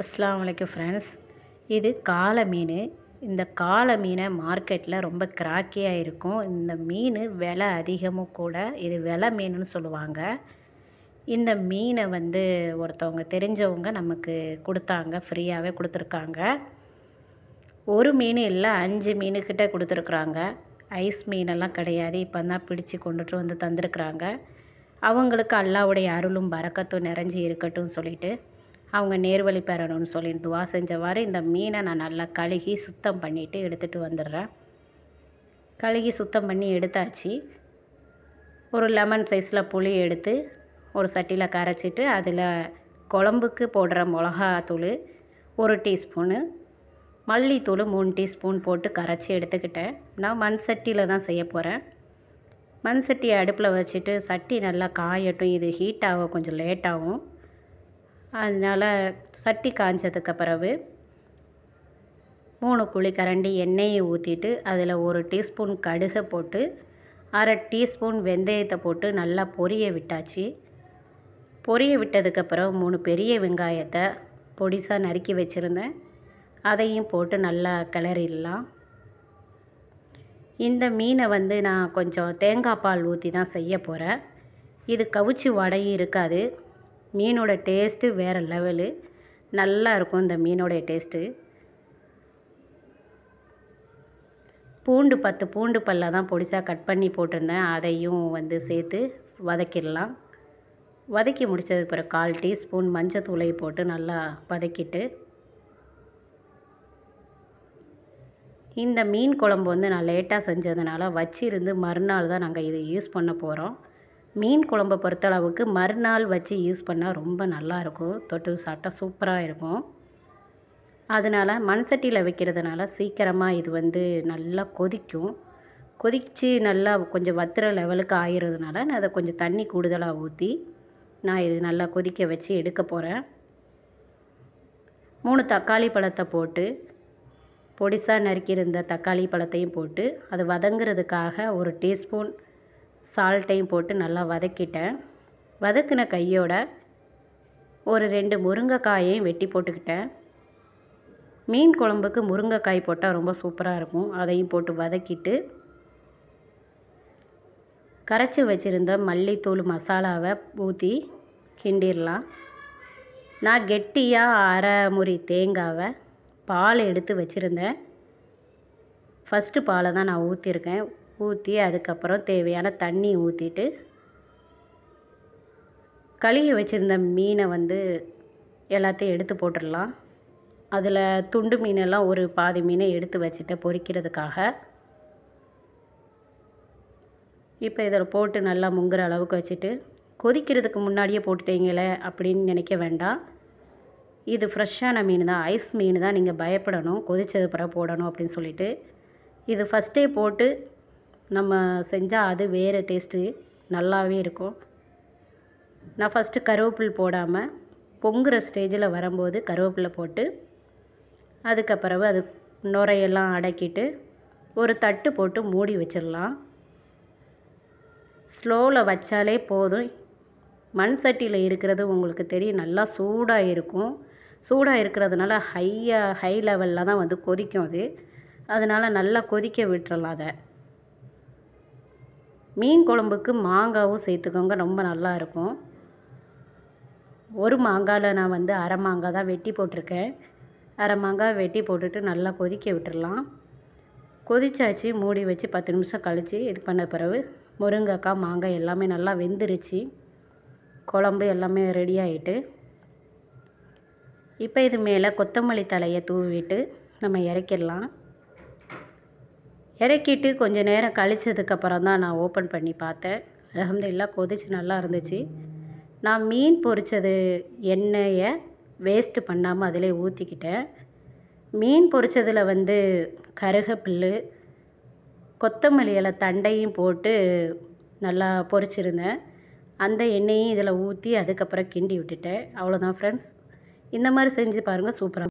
அஸ்லாம் வலைக்கம் ஃப்ரெண்ட்ஸ் இது காலை மீன் இந்த காலை மீனை மார்க்கெட்டில் ரொம்ப கிராக்கியாக இருக்கும் இந்த மீன் விலை அதிகமும் கூட இது விலை மீனுன்னு சொல்லுவாங்க இந்த மீனை வந்து ஒருத்தவங்க தெரிஞ்சவங்க நமக்கு கொடுத்தாங்க ஃப்ரீயாகவே கொடுத்துருக்காங்க ஒரு மீன் இல்லை அஞ்சு மீனுக்கிட்ட கொடுத்துருக்குறாங்க ஐஸ் மீனெல்லாம் கிடையாது இப்போ தான் பிடிச்சி கொண்டுட்டு வந்து தந்திருக்குறாங்க அவங்களுக்கு அல்லாவுடைய அருளும் பறக்கத்தும் நிறைஞ்சி இருக்கட்டும் சொல்லிவிட்டு அவங்க நேர்வழி பெறணும்னு சொல்லி துவா செஞ்சவாறு இந்த மீனை நான் நல்லா கழுகி சுத்தம் பண்ணிவிட்டு எடுத்துகிட்டு வந்துடுறேன் கழுகி சுத்தம் பண்ணி எடுத்தாச்சு ஒரு லெமன் சைஸில் புளி எடுத்து ஒரு சட்டியில் கரைச்சிட்டு அதில் குழம்புக்கு போடுற மிளகாத்தூள் ஒரு டீஸ்பூனு மல்லித்தூள் மூணு டீஸ்பூன் போட்டு கரைச்சி எடுத்துக்கிட்டேன் நான் மண் சட்டியில் தான் செய்ய போகிறேன் மண் சட்டியை அடுப்பில் வச்சுட்டு சட்டி நல்லா காயட்டும் இது ஹீட் ஆக கொஞ்சம் ஆகும் அதனால் சட்டி காய்ஞ்சதுக்கு பிறகு மூணு குழி கரண்டி எண்ணெயை ஊற்றிட்டு அதில் ஒரு டீஸ்பூன் கடுகை போட்டு அரை டீஸ்பூன் வெந்தயத்தை போட்டு நல்லா பொரிய விட்டாச்சு பொரிய விட்டதுக்கப்புறம் மூணு பெரிய வெங்காயத்தை பொடிசாக நறுக்கி வச்சுருந்தேன் அதையும் போட்டு நல்லா கிளறிடலாம் இந்த மீனை வந்து நான் கொஞ்சம் தேங்காய் பால் ஊற்றி தான் செய்ய போகிறேன் இது கவுச்சி வடையும் இருக்காது மீனோட டேஸ்ட்டு வேறு லெவலு நல்லா இருக்கும் இந்த மீனோடைய டேஸ்ட்டு பூண்டு பத்து பூண்டு பல்ல தான் பொடிசாக கட் பண்ணி போட்டிருந்தேன் அதையும் வந்து சேர்த்து வதக்கிடலாம் வதக்கி முடித்ததுக்கு பிறகு கால் டீஸ்பூன் மஞ்சத்தூளை போட்டு நல்லா வதக்கிட்டு இந்த மீன் குழம்பு வந்து நான் லேட்டாக செஞ்சதுனால வச்சிருந்து மறுநாள் தான் நாங்கள் இது யூஸ் பண்ண போகிறோம் மீன் குழம்பு பொறுத்தளவுக்கு மறுநாள் வச்சு யூஸ் பண்ணால் ரொம்ப நல்லாயிருக்கும் தொட்டு சாப்பிட்டா சூப்பராக இருக்கும் அதனால் மண் சட்டியில் வைக்கிறதுனால சீக்கிரமாக இது வந்து நல்லா கொதிக்கும் கொதித்து நல்லா கொஞ்சம் வத்துற லெவலுக்கு ஆயிடுறதுனால நான் அதை கொஞ்சம் தண்ணி கூடுதலாக ஊற்றி நான் இது நல்லா கொதிக்க வச்சு எடுக்க போகிறேன் மூணு தக்காளி பழத்தை போட்டு பொடிசாக நறுக்கியிருந்த தக்காளி பழத்தையும் போட்டு அது வதங்கிறதுக்காக ஒரு டீஸ்பூன் சால்ட்டையும் போட்டு நல்லா வதக்கிட்டேன் வதக்கின கையோட ஒரு ரெண்டு முருங்கைக்காயையும் வெட்டி போட்டுக்கிட்டேன் மீன் குழம்புக்கு முருங்கைக்காய் போட்டால் ரொம்ப சூப்பராக இருக்கும் அதையும் போட்டு வதக்கிட்டு கரைச்சி வச்சுருந்த மல்லித்தூள் மசாலாவை ஊற்றி கிண்டிடலாம் நான் கெட்டியாக அரை முறி தேங்காவை பால் எடுத்து வச்சுருந்தேன் ஃபஸ்ட்டு பாலை தான் நான் ஊற்றிருக்கேன் ஊற்றி அதுக்கப்புறம் தேவையான தண்ணி ஊற்றிட்டு கழுகி வச்சுருந்த மீனை வந்து எல்லாத்தையும் எடுத்து போட்டுடலாம் அதில் துண்டு மீனெல்லாம் ஒரு பாதி மீனை எடுத்து வச்சுட்டு பொறிக்கிறதுக்காக இப்போ இதில் போட்டு நல்லா முங்குற அளவுக்கு வச்சுட்டு கொதிக்கிறதுக்கு முன்னாடியே போட்டுட்டீங்களே அப்படின்னு நினைக்க வேண்டாம் இது ஃப்ரெஷ்ஷான மீன் தான் ஐஸ் மீன் தான் நீங்கள் பயப்படணும் கொதிச்சது பிற போடணும் அப்படின்னு சொல்லிவிட்டு இது ஃபஸ்ட்டே போட்டு நம்ம செஞ்சால் அது வேறு டேஸ்ட்டு நல்லாவே இருக்கும் நான் ஃபஸ்ட்டு கருவேப்பில் போடாமல் பொங்குற ஸ்டேஜில் வரும்போது கருவேப்பிலை போட்டு அதுக்கப்புறவு அது நுரையெல்லாம் அடக்கிட்டு ஒரு தட்டு போட்டு மூடி வச்சிடலாம் ஸ்லோவில் வச்சாலே போதும் மண் சட்டியில் இருக்கிறது உங்களுக்கு தெரியும் நல்லா சூடாக இருக்கும் சூடாக இருக்கிறதுனால ஹையாக ஹை லெவலில் தான் வந்து கொதிக்கும் அது அதனால் நல்லா கொதிக்க விட்டுறலாம் அதை மீன் குழம்புக்கு மாங்காவும் சேர்த்துக்கோங்க ரொம்ப நல்லா இருக்கும் ஒரு மாங்காயில் நான் வந்து அரை மாங்காய் தான் வெட்டி போட்டிருக்கேன் அரை மாங்காய் வெட்டி போட்டுட்டு நல்லா கொதிக்க விட்டுடலாம் கொதிச்சாச்சு மூடி வச்சு பத்து நிமிஷம் கழித்து இது பண்ண பிறகு முருங்கைக்காய் மாங்காய் எல்லாமே நல்லா வெந்துருச்சு குழம்பு எல்லாமே ரெடி ஆகிட்டு இப்போ இது மேலே கொத்தமல்லி தலையை தூவிட்டு நம்ம இறக்கிடலாம் இறக்கிட்டு கொஞ்சம் நேரம் கழிச்சதுக்கப்புறம் தான் நான் ஓப்பன் பண்ணி பார்த்தேன் அலகம்துல்லா கொதிச்சு நல்லா இருந்துச்சு நான் மீன் பொறிச்சது எண்ணெயை வேஸ்ட்டு பண்ணாமல் அதிலே ஊற்றிக்கிட்டேன் மீன் பொறிச்சதில் வந்து கருகப்புல்லு கொத்தமல்லி இலை தண்டையும் போட்டு நல்லா பொரிச்சிருந்தேன் அந்த எண்ணெயும் இதில் ஊற்றி அதுக்கப்புறம் கிண்டி விட்டுட்டேன் அவ்வளோதான் ஃப்ரெண்ட்ஸ் இந்த மாதிரி செஞ்சு பாருங்கள் சூப்பராக